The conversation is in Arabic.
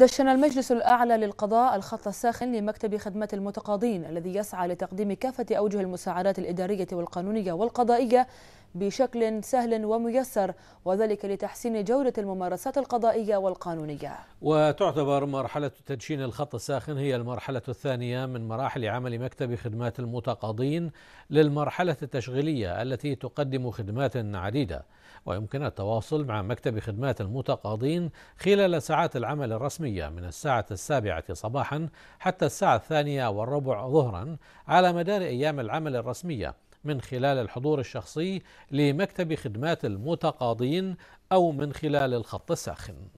دشن المجلس الأعلى للقضاء الخط الساخن لمكتب خدمات المتقاضين الذي يسعى لتقديم كافة أوجه المساعدات الإدارية والقانونية والقضائية بشكل سهل وميسر وذلك لتحسين جودة الممارسات القضائية والقانونية وتعتبر مرحلة تدشين الخط الساخن هي المرحلة الثانية من مراحل عمل مكتب خدمات المتقاضين للمرحلة التشغيلية التي تقدم خدمات عديدة ويمكن التواصل مع مكتب خدمات المتقاضين خلال ساعات العمل الرسمية من الساعة السابعة صباحا حتى الساعة الثانية والربع ظهرا على مدار أيام العمل الرسمية من خلال الحضور الشخصي لمكتب خدمات المتقاضين أو من خلال الخط الساخن